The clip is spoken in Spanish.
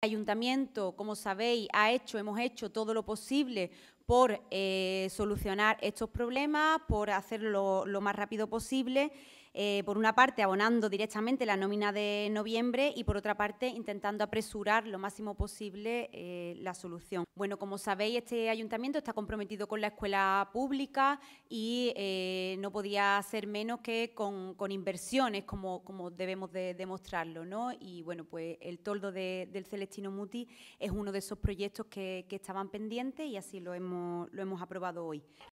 ayuntamiento, como sabéis, ha hecho, hemos hecho todo lo posible por eh, solucionar estos problemas, por hacerlo lo más rápido posible, eh, por una parte abonando directamente la nómina de noviembre y por otra parte intentando apresurar lo máximo posible eh, la solución. Bueno, como sabéis, este ayuntamiento está comprometido con la escuela pública y no podía ser menos que con, inversiones, como, debemos de demostrarlo, ¿no? Y bueno, pues el toldo del celestial Destino Muti es uno de esos proyectos que, que estaban pendientes y así lo hemos, lo hemos aprobado hoy.